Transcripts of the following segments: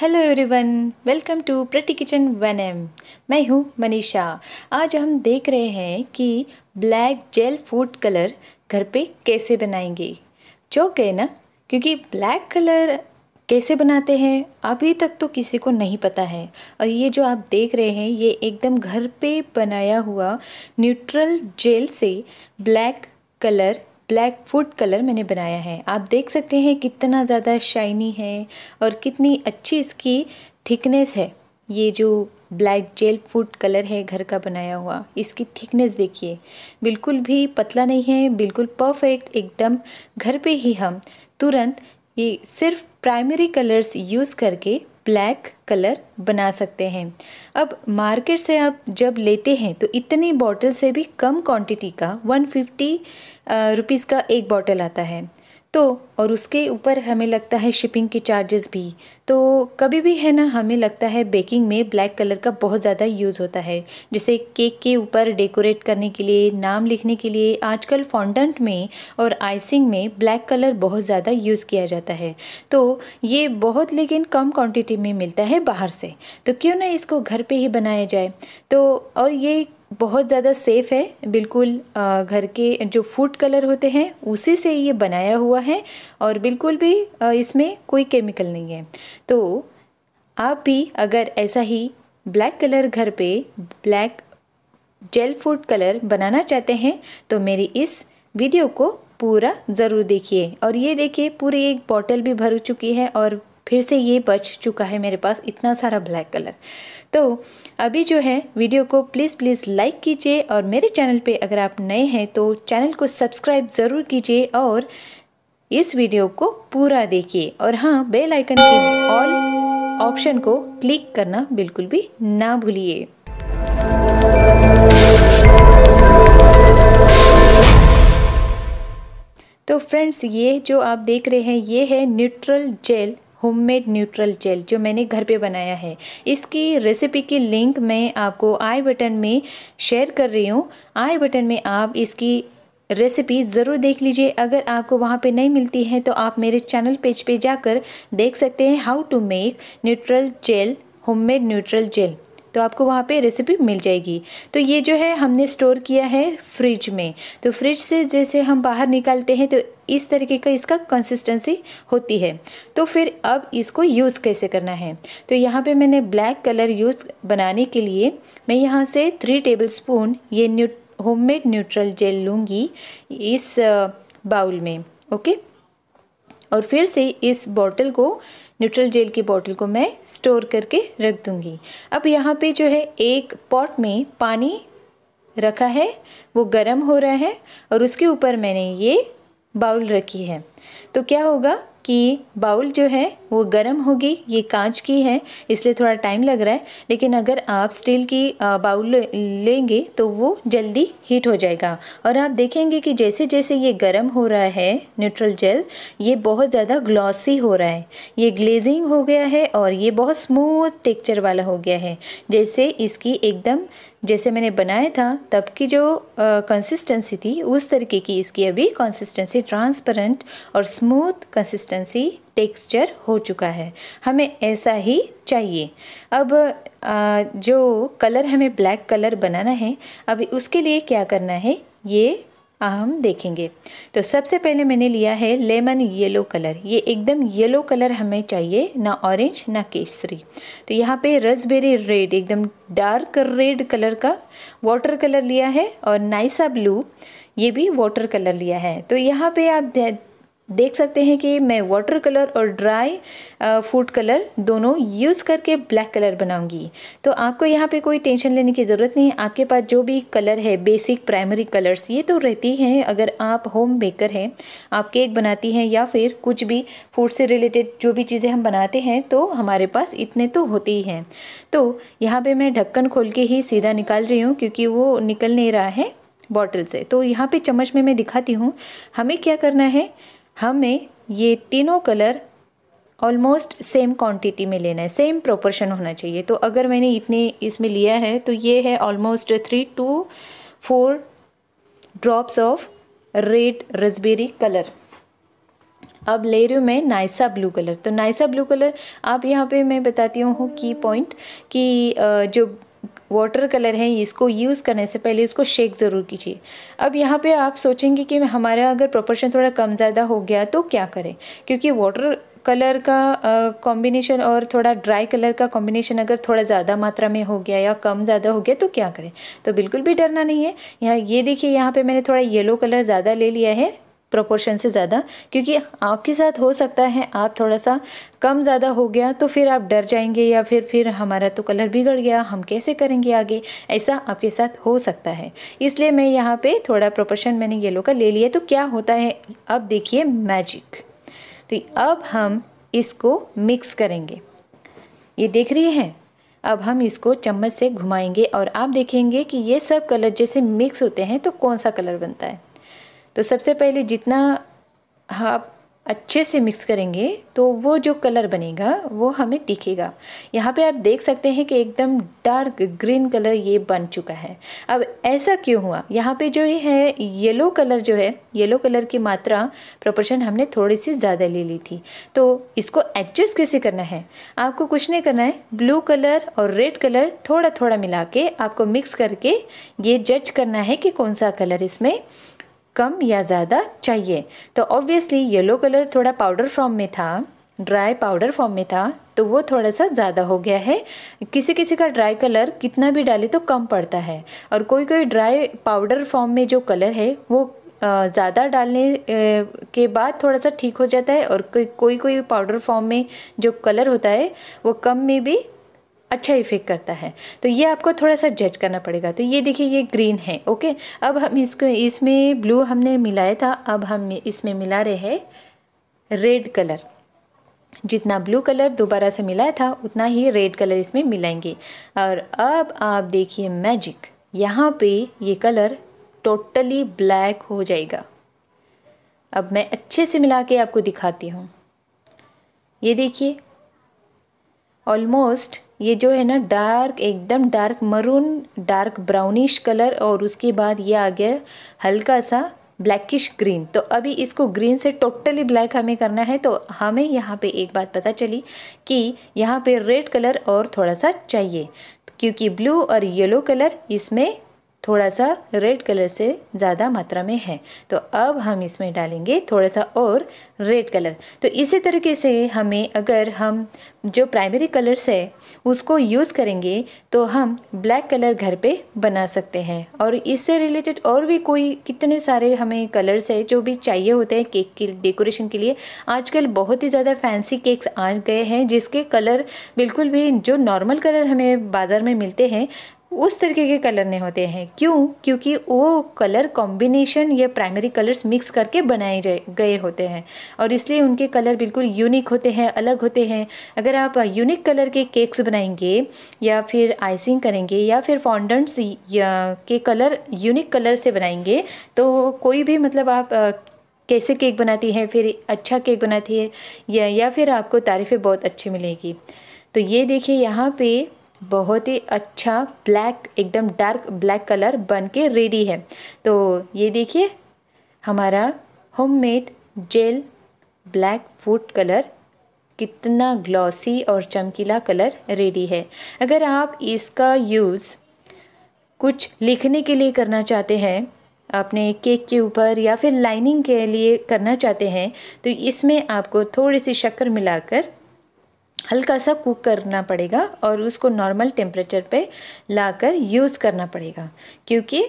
hello everyone welcome to Pretty Kitchen one am मैं हूँ मनीषा आज हम देख रहे हैं कि ब्लैक जेल फूड कलर घर पे कैसे बनाएंगे चौक है ना क्योंकि ब्लैक कलर कैसे बनाते हैं अभी तक तो किसी को नहीं पता है और ये जो आप देख रहे हैं ये एकदम घर पे बनाया हुआ न्यूट्रल जेल से black colour black food colour मैंने बनाया है आप देख सकते हैं कितना ज़्यादा शाइनी है और कितनी अच्छी इसकी थिकनेस है ये जो ब्लैक जेल फूड कलर है घर का बनाया हुआ इसकी थिकनेस देखिए बिल्कुल भी पतला नहीं है बिल्कुल परफेक्ट एकदम घर पे ही हम तुरंत ये सिर्फ प्राइमरी कलर्स यूज़ करके ब्लैक कलर बना सकते हैं अब मार्केट से आप जब लेते हैं तो इतनी बॉटल से भी कम क्वांटिटी का 150 फिफ्टी रुपीज़ का एक बॉटल आता है तो और उसके ऊपर हमें लगता है शिपिंग के चार्जेस भी तो कभी भी है ना हमें लगता है बेकिंग में ब्लैक कलर का बहुत ज़्यादा यूज़ होता है जैसे केक के ऊपर डेकोरेट करने के लिए नाम लिखने के लिए आजकल फॉन्डेंट में और आइसिंग में ब्लैक कलर बहुत ज़्यादा यूज़ किया जाता है तो ये बहुत लेकिन कम क्वान्टिटी में मिलता है बाहर से तो क्यों ना इसको घर पर ही बनाया जाए तो और ये बहुत ज़्यादा सेफ़ है बिल्कुल घर के जो फूड कलर होते हैं उसी से ये बनाया हुआ है और बिल्कुल भी इसमें कोई केमिकल नहीं है तो आप भी अगर ऐसा ही ब्लैक कलर घर पे ब्लैक जेल फूड कलर बनाना चाहते हैं तो मेरी इस वीडियो को पूरा ज़रूर देखिए और ये देखिए पूरी एक बॉटल भी भर चुकी है और फिर से ये बच चुका है मेरे पास इतना सारा ब्लैक कलर तो अभी जो है वीडियो को प्लीज़ प्लीज़ लाइक कीजिए और मेरे चैनल पे अगर आप नए हैं तो चैनल को सब्सक्राइब ज़रूर कीजिए और इस वीडियो को पूरा देखिए और हाँ बेल आइकन के ऑल ऑप्शन को क्लिक करना बिल्कुल भी ना भूलिए तो फ्रेंड्स ये जो आप देख रहे हैं ये है neutral gel homemade neutral gel जो मैंने घर पे बनाया है इसकी रेसिपी की लिंक मैं आपको आई बटन में शेयर कर रही हूँ आई बटन में आप इसकी रेसिपी ज़रूर देख लीजिए अगर आपको वहाँ पे नहीं मिलती है तो आप मेरे चैनल पेज पे जाकर देख सकते हैं how to make neutral gel homemade neutral gel तो आपको वहाँ पे रेसिपी मिल जाएगी तो ये जो है हमने स्टोर किया है फ्रिज में तो फ्रिज से जैसे हम बाहर निकालते हैं तो इस तरीके का इसका कंसिस्टेंसी होती है तो फिर अब इसको यूज़ कैसे करना है तो यहाँ पे मैंने ब्लैक कलर यूज़ बनाने के लिए मैं यहाँ से थ्री टेबल स्पून ये न्यू होममेड न्यूट्रल जेल लूँगी इस बाउल uh, में ओके और फिर से इस बॉटल को न्यूट्रल जेल की बॉटल को मैं स्टोर करके रख दूँगी अब यहाँ पे जो है एक पॉट में पानी रखा है वो गर्म हो रहा है और उसके ऊपर मैंने ये बाउल रखी है तो क्या होगा कि बाउल जो है वो गर्म होगी ये कांच की है इसलिए थोड़ा टाइम लग रहा है लेकिन अगर आप स्टील की बाउल लेंगे तो वो जल्दी हीट हो जाएगा और आप देखेंगे कि जैसे जैसे ये गर्म हो रहा है न्यूट्रल जेल ये बहुत ज़्यादा ग्लॉसी हो रहा है ये ग्लेजिंग हो गया है और ये बहुत स्मूथ टेक्चर वाला हो गया है जैसे इसकी एकदम जैसे मैंने बनाया था तब की जो कंसिस्टेंसी थी उस तरीके की इसकी अभी कंसिस्टेंसी ट्रांसपेरेंट और स्मूथ कंसिस्टेंसी टेक्सचर हो चुका है हमें ऐसा ही चाहिए अब आ, जो कलर हमें ब्लैक कलर बनाना है अभी उसके लिए क्या करना है ये हम देखेंगे तो सबसे पहले मैंने लिया है लेमन येलो कलर ये एकदम येलो कलर हमें चाहिए ना ऑरेंज ना केसरी तो यहाँ पे रसबेरी रेड एकदम डार्क रेड कलर का वाटर कलर लिया है और नाइसा ब्लू ये भी वाटर कलर लिया है तो यहाँ पे आप देख सकते हैं कि मैं वाटर कलर और ड्राई फूड कलर दोनों यूज़ करके ब्लैक कलर बनाऊंगी तो आपको यहाँ पे कोई टेंशन लेने की ज़रूरत नहीं है आपके पास जो भी कलर है बेसिक प्राइमरी कलर्स ये तो रहती हैं अगर आप होम बेकर हैं आप केक बनाती हैं या फिर कुछ भी फूड से रिलेटेड जो भी चीज़ें हम बनाते हैं तो हमारे पास इतने तो होते ही हैं तो यहाँ पर मैं ढक्कन खोल के ही सीधा निकाल रही हूँ क्योंकि वो निकल नहीं रहा है बॉटल से तो यहाँ पर चम्मच में मैं दिखाती हूँ हमें क्या करना है हमें ये तीनों कलर ऑलमोस्ट सेम क्वांटिटी में लेना है सेम प्रोपोर्शन होना चाहिए तो अगर मैंने इतने इसमें लिया है तो ये है almost three to four drops of red raspberry colour अब ले रही हूँ मैं नाइसा ब्लू कलर तो नाइसा ब्लू कलर आप यहाँ पे मैं बताती हूँ की पॉइंट कि जो वाटर कलर है इसको यूज़ करने से पहले इसको शेक ज़रूर कीजिए अब यहाँ पे आप सोचेंगे कि हमारा अगर प्रोपोर्शन थोड़ा कम ज़्यादा हो गया तो क्या करें क्योंकि वाटर कलर का कॉम्बिनेशन और थोड़ा ड्राई कलर का कॉम्बिनेशन अगर थोड़ा ज़्यादा मात्रा में हो गया या कम ज़्यादा हो गया तो क्या करें तो बिल्कुल भी डरना नहीं है यहाँ ये देखिए यहाँ पे मैंने थोड़ा येलो कलर ज़्यादा ले लिया है प्रोपोर्शन से ज़्यादा क्योंकि आपके साथ हो सकता है आप थोड़ा सा कम ज़्यादा हो गया तो फिर आप डर जाएंगे या फिर फिर हमारा तो कलर बिगड़ गया हम कैसे करेंगे आगे ऐसा आपके साथ हो सकता है इसलिए मैं यहाँ पे थोड़ा प्रोपोर्शन मैंने येलो का ले लिया तो क्या होता है अब देखिए मैजिक तो अब हम इसको मिक्स करेंगे ये देख रही है अब हम इसको चम्मच से घुमाएंगे और आप देखेंगे कि ये सब कलर जैसे मिक्स होते हैं तो कौन सा कलर बनता है तो सबसे पहले जितना आप अच्छे से मिक्स करेंगे तो वो जो कलर बनेगा वो हमें दिखेगा यहाँ पे आप देख सकते हैं कि एकदम डार्क ग्रीन कलर ये बन चुका है अब ऐसा क्यों हुआ यहाँ पे जो ये है येलो कलर जो है येलो कलर की मात्रा प्रोपोर्शन हमने थोड़ी सी ज़्यादा ले ली थी तो इसको एडजस्ट कैसे करना है आपको कुछ नहीं करना है ब्लू कलर और रेड कलर थोड़ा थोड़ा मिला के आपको मिक्स करके ये जज करना है कि कौन सा कलर इसमें कम या ज़्यादा चाहिए तो ऑब्वियसली येलो कलर थोड़ा पाउडर फॉर्म में था ड्राई पाउडर फॉर्म में था तो वो थोड़ा सा ज़्यादा हो गया है किसी किसी का ड्राई कलर कितना भी डाले तो कम पड़ता है और कोई कोई ड्राई पाउडर फॉर्म में जो कलर है वो ज़्यादा डालने के बाद थोड़ा सा ठीक हो जाता है और कोई कोई कोई पाउडर फॉर्म में जो कलर होता है वो कम में भी अच्छा इफेक्ट करता है तो ये आपको थोड़ा सा जज करना पड़ेगा तो ये देखिए ये ग्रीन है ओके अब हम इसको इसमें ब्लू हमने मिलाया था अब हम इसमें मिला रहे हैं रेड कलर जितना ब्लू कलर दोबारा से मिलाया था उतना ही रेड कलर इसमें मिलाएंगे और अब आप देखिए मैजिक यहाँ पे ये कलर टोटली ब्लैक हो जाएगा अब मैं अच्छे से मिला के आपको दिखाती हूँ ये देखिए ऑलमोस्ट ये जो है ना डार्क एकदम dark maroon dark brownish colour और उसके बाद ये आ गया हल्का सा ब्लैकिश ग्रीन तो अभी इसको ग्रीन से टोटली ब्लैक हमें करना है तो हमें यहाँ पे एक बात पता चली कि यहाँ पे रेड कलर और थोड़ा सा चाहिए क्योंकि ब्लू और येलो कलर इसमें थोड़ा सा रेड कलर से ज़्यादा मात्रा में है तो अब हम इसमें डालेंगे थोड़ा सा और रेड कलर तो इसी तरीके से हमें अगर हम जो प्राइमरी कलर्स है उसको यूज़ करेंगे तो हम ब्लैक कलर घर पे बना सकते हैं और इससे रिलेटेड और भी कोई कितने सारे हमें कलर्स है जो भी चाहिए होते हैं केक के डेकोरेशन के लिए आजकल बहुत ही ज़्यादा फैंसी केक्स आ गए हैं जिसके कलर बिल्कुल भी जो नॉर्मल कलर हमें बाज़ार में मिलते हैं उस तरीके के कलर नहीं होते हैं क्यों क्योंकि वो कलर कॉम्बिनेशन या प्राइमरी कलर्स मिक्स करके बनाए गए होते हैं और इसलिए उनके कलर बिल्कुल यूनिक होते हैं अलग होते हैं अगर आप यूनिक कलर के केक्स बनाएंगे या फिर आइसिंग करेंगे या फिर फॉन्डेंट्स के कलर यूनिक कलर से बनाएंगे तो कोई भी मतलब आप कैसे केक बनाती हैं फिर अच्छा केक बनाती है या, या फिर आपको तारीफ़ें बहुत अच्छी मिलेगी तो ये देखिए यहाँ पर बहुत ही अच्छा ब्लैक एकदम डार्क ब्लैक कलर बन के रेडी है तो ये देखिए हमारा homemade gel black food colour कितना ग्लॉसी और चमकीला कलर रेडी है अगर आप इसका यूज़ कुछ लिखने के लिए करना चाहते हैं अपने केक के ऊपर या फिर लाइनिंग के लिए करना चाहते हैं तो इसमें आपको थोड़ी सी शक्कर मिलाकर हल्का सा कुक करना पड़ेगा और उसको नॉर्मल टेम्परेचर पे लाकर यूज़ करना पड़ेगा क्योंकि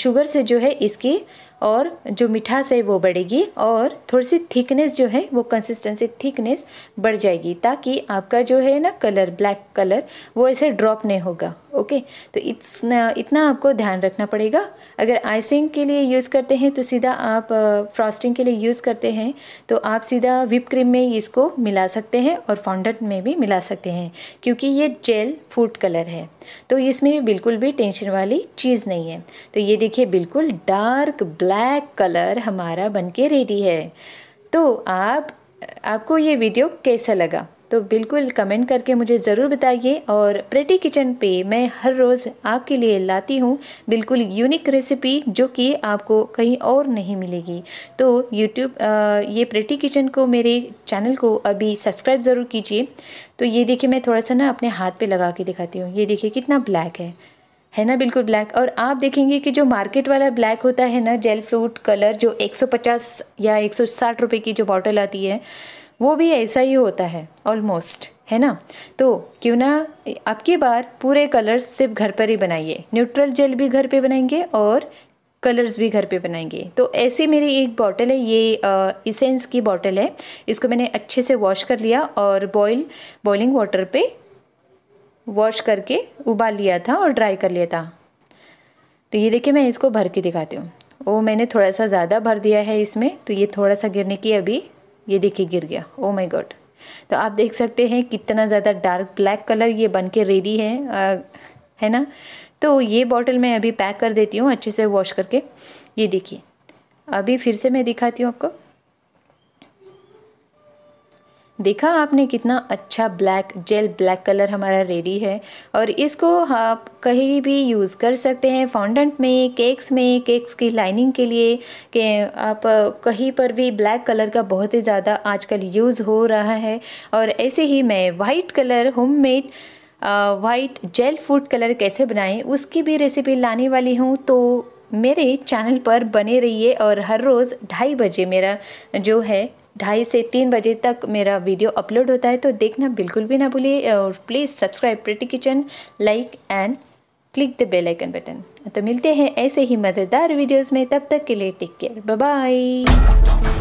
शुगर से जो है इसकी और जो मिठास है वो बढ़ेगी और थोड़ी सी थिकनेस जो है वो कंसिस्टेंसी थिकनेस बढ़ जाएगी ताकि आपका जो है ना कलर ब्लैक कलर वो ऐसे ड्रॉप नहीं होगा ओके तो इतना इतना आपको ध्यान रखना पड़ेगा अगर आइसिंग के लिए यूज़ करते हैं तो सीधा आप फ्रॉस्टिंग के लिए यूज़ करते हैं तो आप सीधा विप क्रीम में इसको मिला सकते हैं और फाउंडेंट में भी मिला सकते हैं क्योंकि ये जेल फूड कलर है तो इसमें बिल्कुल भी टेंशन वाली चीज़ नहीं है तो ये देखिए बिल्कुल डार्क ब्लैक कलर हमारा बनके रेडी है तो आप आपको ये वीडियो कैसा लगा तो बिल्कुल कमेंट करके मुझे ज़रूर बताइए और प्रेटी किचन पे मैं हर रोज़ आपके लिए लाती हूँ बिल्कुल यूनिक रेसिपी जो कि आपको कहीं और नहीं मिलेगी तो यूट्यूब ये प्रेटी किचन को मेरे चैनल को अभी सब्सक्राइब ज़रूर कीजिए तो ये देखिए मैं थोड़ा सा ना अपने हाथ पे लगा के दिखाती हूँ ये देखिए कितना ब्लैक है है ना बिल्कुल ब्लैक और आप देखेंगे कि जो मार्केट वाला ब्लैक होता है ना जेल फ्रूट कलर जो 150 या 160 रुपए की जो बॉटल आती है वो भी ऐसा ही होता है ऑलमोस्ट है ना तो क्यों ना अब की बार पूरे कलर्स सिर्फ घर पर ही बनाइए न्यूट्रल जेल भी घर पे बनाएंगे और कलर्स भी घर पे बनाएंगे तो ऐसे मेरी एक बॉटल है ये इसेंस की बॉटल है इसको मैंने अच्छे से वॉश कर लिया और बॉयल बॉइलिंग वाटर पे वॉश करके उबाल लिया था और ड्राई कर लिया था तो ये देखिए मैं इसको भर के दिखाती हूँ ओ मैंने थोड़ा सा ज़्यादा भर दिया है इसमें तो ये थोड़ा सा गिरने की अभी ये देखिए गिर गया ओ माई गॉड तो आप देख सकते हैं कितना ज़्यादा डार्क ब्लैक कलर ये बन के रेडी है आ, है ना तो ये बॉटल मैं अभी पैक कर देती हूँ अच्छे से वॉश करके ये देखिए अभी फिर से मैं दिखाती हूँ आपको देखा आपने कितना अच्छा ब्लैक जेल ब्लैक कलर हमारा रेडी है और इसको आप कहीं भी यूज़ कर सकते हैं फाउंडेंट में केक्स में केक्स की लाइनिंग के लिए कि आप कहीं पर भी ब्लैक कलर का बहुत ही ज़्यादा आजकल यूज़ हो रहा है और ऐसे ही मैं white colour homemade white gel food colour कैसे बनाएं उसकी भी रेसिपी लाने वाली हूँ तो मेरे चैनल पर बने रहिए और हर रोज़ ढाई बजे मेरा जो है ढाई से तीन बजे तक मेरा वीडियो अपलोड होता है तो देखना बिल्कुल भी ना भूलिए और please subscribe Pretty Kitchen like and click the bell icon button तो मिलते हैं ऐसे ही मज़ेदार वीडियोस में तब तक के लिए टेक केयर बाय